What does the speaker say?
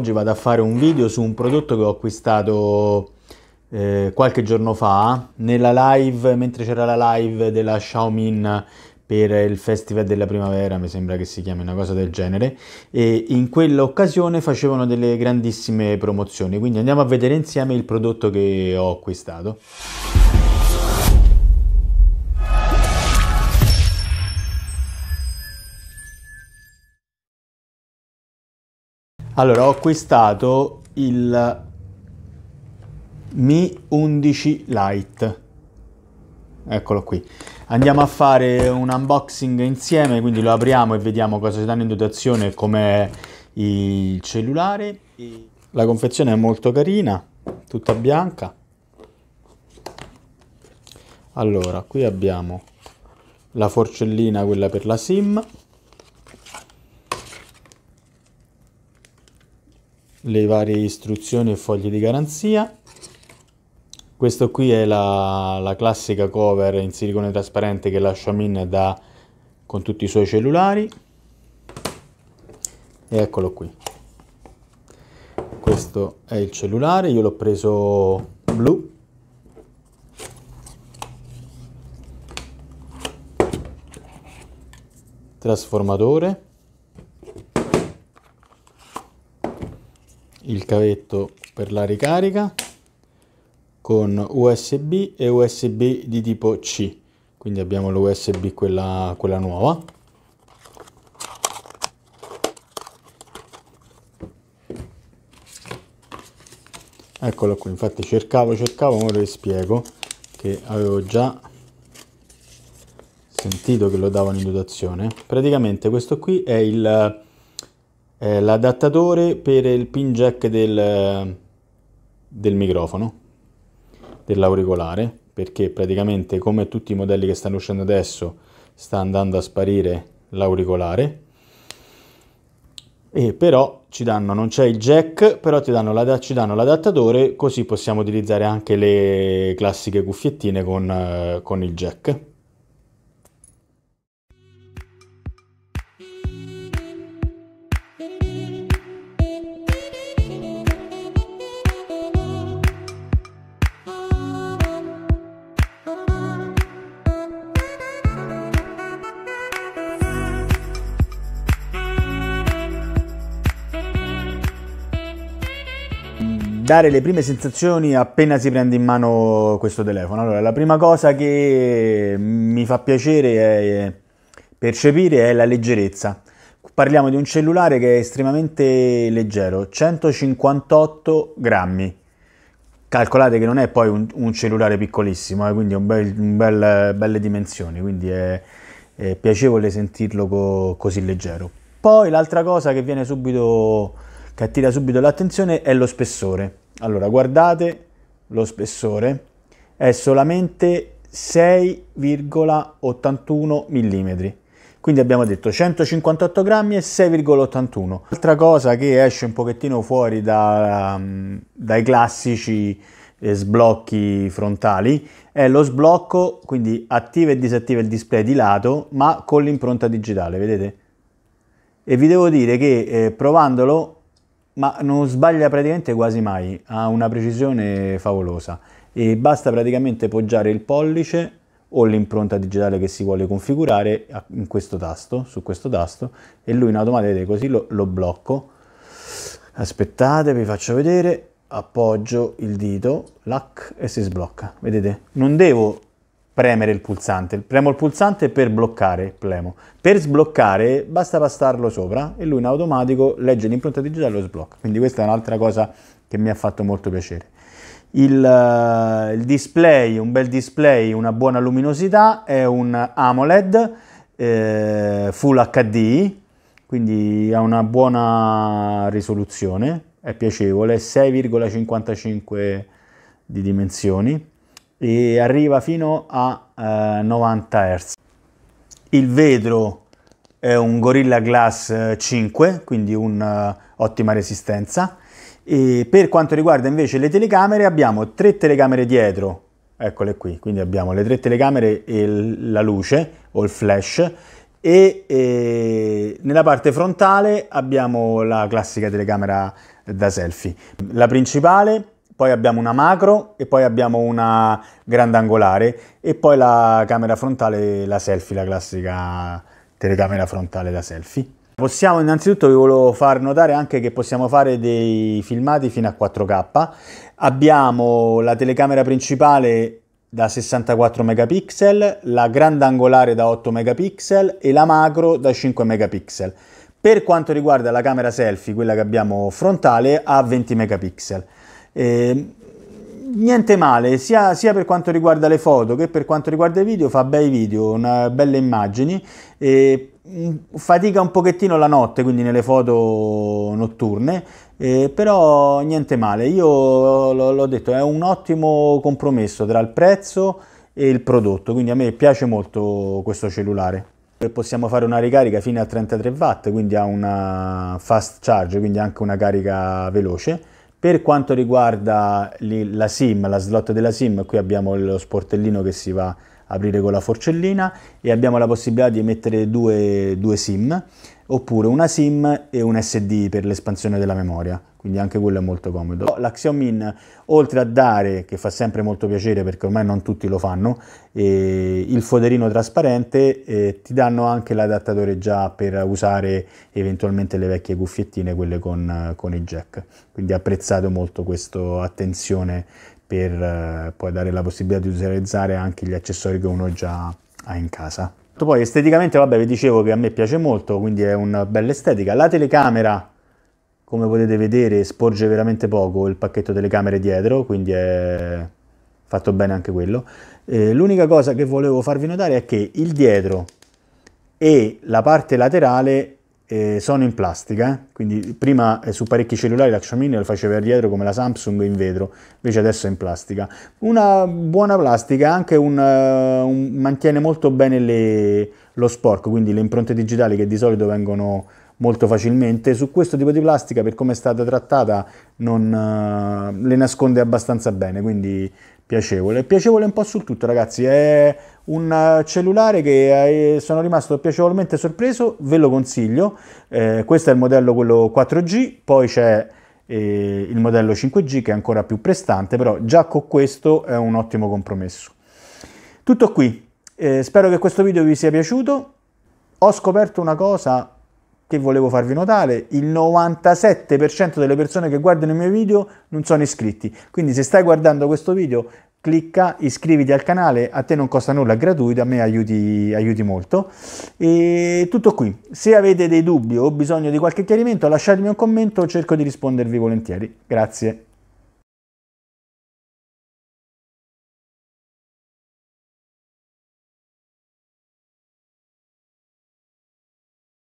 oggi vado a fare un video su un prodotto che ho acquistato eh, qualche giorno fa nella live, mentre c'era la live della Xiaomi per il Festival della Primavera, mi sembra che si chiami una cosa del genere, e in quell'occasione facevano delle grandissime promozioni, quindi andiamo a vedere insieme il prodotto che ho acquistato. Allora, ho acquistato il Mi 11 Lite. Eccolo qui. Andiamo a fare un unboxing insieme, quindi lo apriamo e vediamo cosa si danno in dotazione e com'è il cellulare. La confezione è molto carina, tutta bianca. Allora, qui abbiamo la forcellina, quella per la SIM. le varie istruzioni e fogli di garanzia. Questo qui è la, la classica cover in silicone trasparente che la Xiaomi dà con tutti i suoi cellulari. E eccolo qui. Questo è il cellulare, io l'ho preso blu. Trasformatore. il cavetto per la ricarica con USB e USB di tipo C. Quindi abbiamo l'USB quella, quella nuova. Eccolo qui, infatti cercavo, cercavo, ora vi spiego che avevo già sentito che lo davano in dotazione. Praticamente questo qui è il eh, l'adattatore per il pin jack del, del microfono, dell'auricolare, perché praticamente come tutti i modelli che stanno uscendo adesso sta andando a sparire l'auricolare e però ci danno, non c'è il jack, però danno, ci danno l'adattatore così possiamo utilizzare anche le classiche cuffiettine con, eh, con il jack. dare le prime sensazioni appena si prende in mano questo telefono. Allora, la prima cosa che mi fa piacere è percepire è la leggerezza. Parliamo di un cellulare che è estremamente leggero, 158 grammi. Calcolate che non è poi un, un cellulare piccolissimo, eh, quindi un bel, bel, belle dimensioni, quindi è, è piacevole sentirlo co, così leggero. Poi l'altra cosa che viene subito che attira subito l'attenzione è lo spessore. Allora, guardate lo spessore, è solamente 6,81 mm. Quindi abbiamo detto 158 grammi e 6,81. Altra cosa che esce un pochettino fuori da, um, dai classici eh, sblocchi frontali è lo sblocco, quindi attiva e disattiva il display di lato, ma con l'impronta digitale, vedete? E vi devo dire che eh, provandolo ma non sbaglia praticamente quasi mai, ha una precisione favolosa e basta praticamente poggiare il pollice o l'impronta digitale che si vuole configurare in questo tasto, su questo tasto e lui in automatico vedete così lo, lo blocco aspettate vi faccio vedere appoggio il dito lac e si sblocca vedete non devo premere il pulsante. Premo il pulsante per bloccare, il plemo. Per sbloccare basta passarlo sopra e lui in automatico legge l'impronta digitale e lo sblocca. Quindi questa è un'altra cosa che mi ha fatto molto piacere. Il, eh, il display, un bel display, una buona luminosità, è un AMOLED eh, Full HD, quindi ha una buona risoluzione, è piacevole, 6,55 di dimensioni e arriva fino a eh, 90 Hz. Il vetro è un Gorilla Glass 5, eh, quindi un'ottima eh, resistenza. E per quanto riguarda invece le telecamere abbiamo tre telecamere dietro, eccole qui, quindi abbiamo le tre telecamere e la luce o il flash e, e nella parte frontale abbiamo la classica telecamera da selfie. La principale poi abbiamo una macro e poi abbiamo una grandangolare e poi la camera frontale, la selfie, la classica telecamera frontale da selfie. Possiamo innanzitutto vi volevo far notare anche che possiamo fare dei filmati fino a 4K. Abbiamo la telecamera principale da 64 megapixel, la grandangolare da 8 megapixel e la macro da 5 megapixel. Per quanto riguarda la camera selfie, quella che abbiamo frontale, ha 20 megapixel. Eh, niente male, sia, sia, per quanto riguarda le foto che per quanto riguarda i video, fa bei video, una, belle immagini. Eh, fatica un pochettino la notte, quindi nelle foto notturne, eh, però niente male. Io l'ho detto, è un ottimo compromesso tra il prezzo e il prodotto, quindi a me piace molto questo cellulare. possiamo fare una ricarica fino a 33 watt, quindi ha una fast charge, quindi anche una carica veloce per quanto riguarda la SIM, la slot della SIM, qui abbiamo lo sportellino che si va aprire con la forcellina e abbiamo la possibilità di mettere due, due SIM oppure una SIM e un SD per l'espansione della memoria, quindi anche quello è molto comodo. La Xiaomi, oltre a dare, che fa sempre molto piacere perché ormai non tutti lo fanno, eh, il foderino trasparente, eh, ti danno anche l'adattatore già per usare eventualmente le vecchie cuffiettine, quelle con, con i jack, quindi apprezzato molto questa attenzione per eh, poi dare la possibilità di utilizzare anche gli accessori che uno già ha in casa. Poi esteticamente, vabbè, vi dicevo che a me piace molto, quindi è una bella estetica. La telecamera, come potete vedere, sporge veramente poco il pacchetto telecamere dietro, quindi è fatto bene anche quello. Eh, L'unica cosa che volevo farvi notare è che il dietro e la parte laterale eh, sono in plastica, quindi prima eh, su parecchi cellulari l'action mini lo faceva dietro come la Samsung in vetro, invece adesso è in plastica. Una buona plastica, anche un, uh, un mantiene molto bene le, lo sporco, quindi le impronte digitali che di solito vengono molto facilmente. Su questo tipo di plastica, per come è stata trattata, non, uh, le nasconde abbastanza bene, quindi piacevole. Piacevole un po' sul tutto, ragazzi. È un eh, cellulare che eh, eh, sono rimasto piacevolmente sorpreso, ve lo consiglio. Eh, questo è il modello quello 4G, poi c'è eh, il modello 5G che è ancora più prestante, però già con questo è un ottimo compromesso. Tutto qui. Eh, spero che questo video vi sia piaciuto. Ho scoperto una cosa che volevo farvi notare, il 97% delle persone che guardano i miei video non sono iscritti. Quindi se stai guardando questo video, clicca, iscriviti al canale, a te non costa nulla, è gratuito, a me aiuti, aiuti molto. E tutto qui. Se avete dei dubbi o bisogno di qualche chiarimento, lasciatemi un commento, cerco di rispondervi volentieri. Grazie.